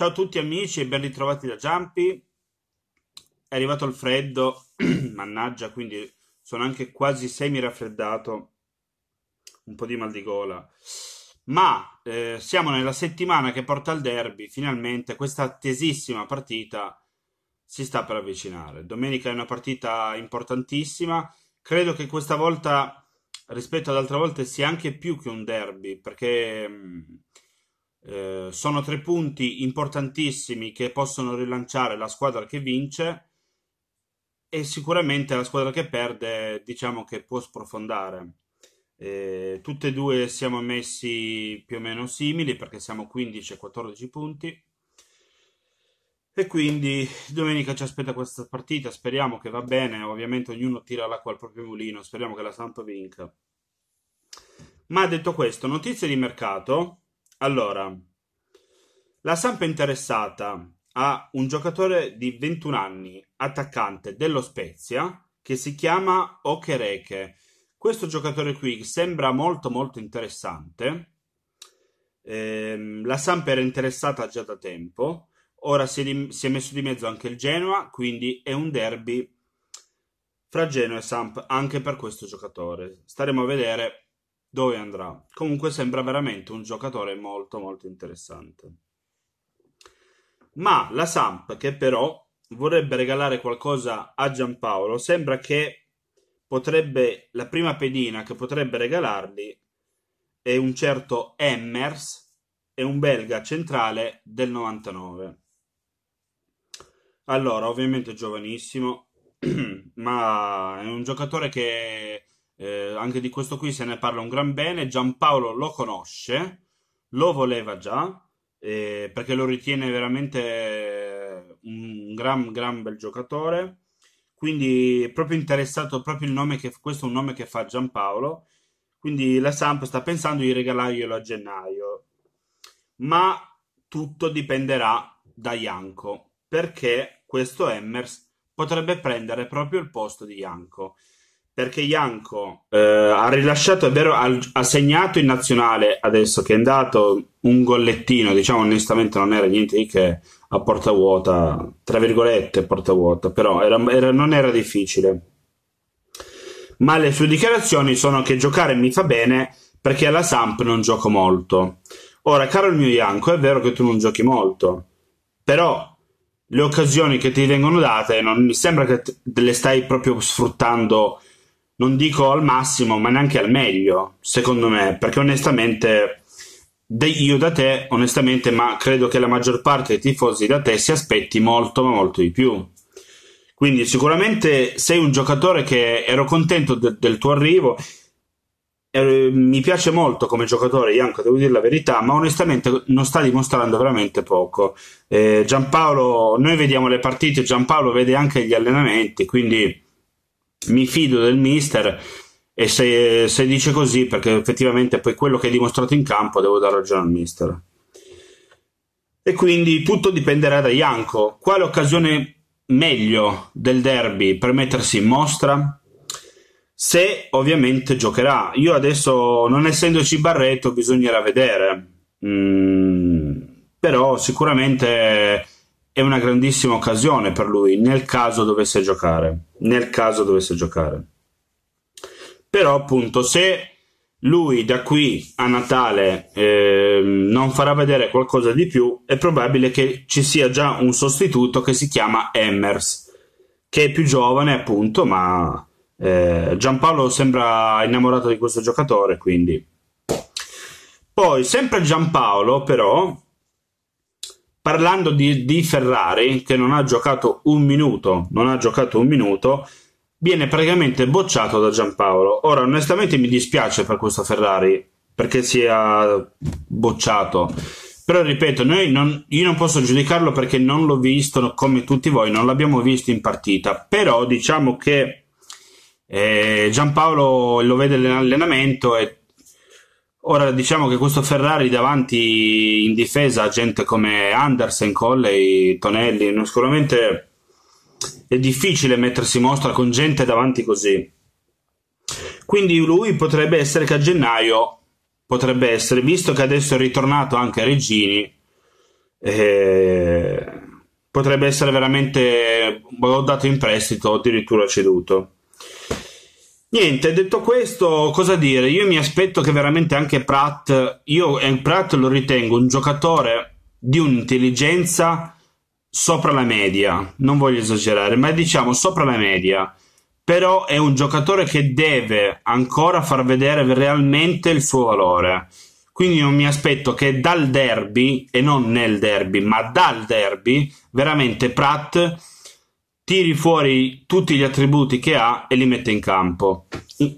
Ciao a tutti amici e ben ritrovati da Giampi. È arrivato il freddo, mannaggia, quindi sono anche quasi semi raffreddato, un po' di mal di gola. Ma eh, siamo nella settimana che porta al derby, finalmente questa attesissima partita si sta per avvicinare. Domenica è una partita importantissima, credo che questa volta rispetto ad altre volte sia anche più che un derby, perché mh, mm, eh, sono tre punti importantissimi che possono rilanciare la squadra che vince e sicuramente la squadra che perde diciamo che può sprofondare. Eh, tutte e due siamo messi più o meno simili perché siamo 15 e 14 punti. E quindi domenica ci aspetta questa partita, speriamo che va bene, ovviamente ognuno tira l'acqua al proprio mulino, speriamo che la Samp vinca. Ma detto questo, notizie di mercato, allora, la Samp è interessata a un giocatore di 21 anni, attaccante dello Spezia, che si chiama Okereke. Questo giocatore qui sembra molto molto interessante. Eh, la Samp era interessata già da tempo, ora si è, di, si è, messo di mezzo anche il Genoa, quindi è un derby fra Genoa e Samp anche per questo giocatore. Staremo a vedere dove andrà. Comunque sembra veramente un giocatore molto molto interessante. Ma la Samp, che però vorrebbe regalare qualcosa a Giampaolo, sembra che potrebbe la prima pedina che potrebbe regalargli è un certo Emmers, è un belga centrale del 99. Allora, ovviamente giovanissimo, ma è un giocatore che eh, anche di questo qui se ne parla un gran bene. Giampaolo lo conosce, lo voleva già, eh, perché lo ritiene veramente eh, un gran, gran bel giocatore. Quindi è proprio interessato, proprio il nome che questo è un nome che fa Giampaolo. Quindi la Samp sta pensando di regalarglielo a gennaio. Ma tutto dipenderà da Ianco, perché questo Emmers potrebbe prendere proprio il posto di Ianco perché Ianco eh, ha rilasciato, è vero, ha, ha, segnato in nazionale adesso che è andato un gollettino, diciamo onestamente non era niente di che a porta vuota, tra virgolette porta vuota, però era, era, non era difficile. Ma le sue dichiarazioni sono che giocare mi fa bene perché alla Samp non gioco molto. Ora, caro il mio Ianco, è vero che tu non giochi molto, però le occasioni che ti vengono date non mi sembra che te le stai proprio sfruttando non dico al massimo, ma neanche al meglio, secondo me, perché onestamente io da te, onestamente, ma credo che la maggior parte dei tifosi da te si aspetti molto, ma molto di più. Quindi sicuramente sei un giocatore che ero contento de- del tuo arrivo. E, eh, mi piace molto come giocatore, Ianco, devo dire la verità, ma onestamente non sta dimostrando veramente poco. Eh, Giampaolo, noi vediamo le partite, Giampaolo vede anche gli allenamenti, quindi mi fido del mister e se, se, dice così, perché effettivamente poi quello che hai dimostrato in campo devo dare ragione al mister. E quindi tutto dipenderà da Ianco. Quale occasione meglio del derby per mettersi in mostra? Se ovviamente giocherà. Io adesso, non essendoci Barreto bisognerà vedere. Mm, però sicuramente è una grandissima occasione per lui nel caso dovesse giocare. Nel caso dovesse giocare. Però appunto se lui da qui a Natale eh, non farà vedere qualcosa di più, è probabile che ci sia già un sostituto che si chiama Emmers, che è più giovane appunto, ma eh, Giampaolo sembra innamorato di questo giocatore, quindi... Poi, sempre Giampaolo, però, parlando di, di, Ferrari, che non ha giocato un minuto, non ha giocato un minuto, viene praticamente bocciato da Giampaolo. Ora, onestamente mi dispiace per questo Ferrari, perché sia bocciato. Però ripeto, non, io non posso giudicarlo perché non l'ho visto come tutti voi, non l'abbiamo visto in partita. Però diciamo che eh, Giampaolo lo vede nell'allenamento e Ora diciamo che questo Ferrari davanti in difesa ha gente come Andersen, Colley, Tonelli, no, sicuramente è difficile mettersi in mostra con gente davanti così. Quindi lui potrebbe essere che a gennaio potrebbe essere, visto che adesso è ritornato anche a Regini, eh, potrebbe essere veramente dato in prestito o addirittura ceduto. Niente, detto questo, cosa dire? Io mi aspetto che veramente anche Pratt, io eh, Pratt lo ritengo un giocatore di un'intelligenza sopra la media, non voglio esagerare, ma diciamo sopra la media. Però è un giocatore che deve ancora far vedere realmente il suo valore. Quindi io mi aspetto che dal derby, e non nel derby, ma dal derby, veramente Pratt tiri fuori tutti gli attributi che ha e li mette in campo. E,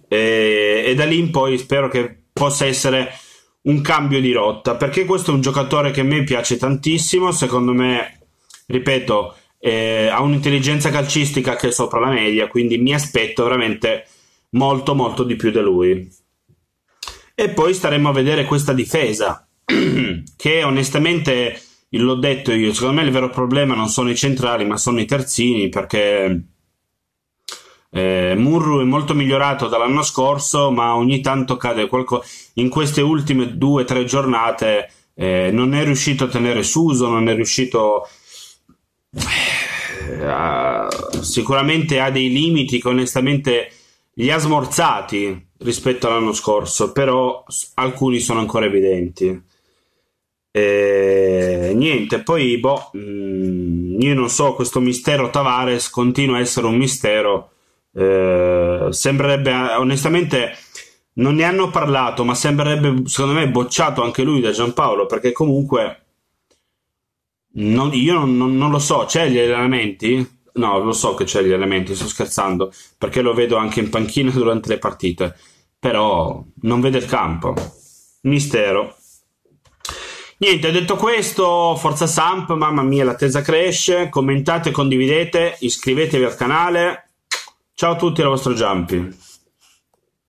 e da lì in poi spero che possa essere un cambio di rotta, perché questo è un giocatore che a me piace tantissimo, secondo me, ripeto, eh, ha un'intelligenza calcistica che è sopra la media, quindi mi aspetto veramente molto molto di più da lui. E poi staremo a vedere questa difesa, che onestamente l'ho detto io, secondo me il vero problema non sono i centrali, ma sono i terzini, perché eh, Murru è molto migliorato dall'anno scorso, ma ogni tanto cade qualcosa. In queste ultime due o tre giornate eh, non è riuscito a tenere Suso, non è riuscito... Eh, a... sicuramente ha dei limiti che onestamente li ha smorzati rispetto all'anno scorso, però alcuni sono ancora evidenti. Eh, niente, poi boh, mh, mm, io non so, questo mistero Tavares continua a essere un mistero. Eh, sembrerebbe, onestamente, non ne hanno parlato, ma sembrerebbe, secondo me, bocciato anche lui da Giampaolo, perché comunque non, io non, non, non, lo so, c'è gli allenamenti? No, lo so che c'è gli allenamenti, sto scherzando, perché lo vedo anche in panchina durante le partite, però non vede il campo. Mistero. Niente, detto questo, forza Samp, mamma mia, l'attesa cresce. Commentate, condividete, iscrivetevi al canale. Ciao a tutti, il vostro Giampi.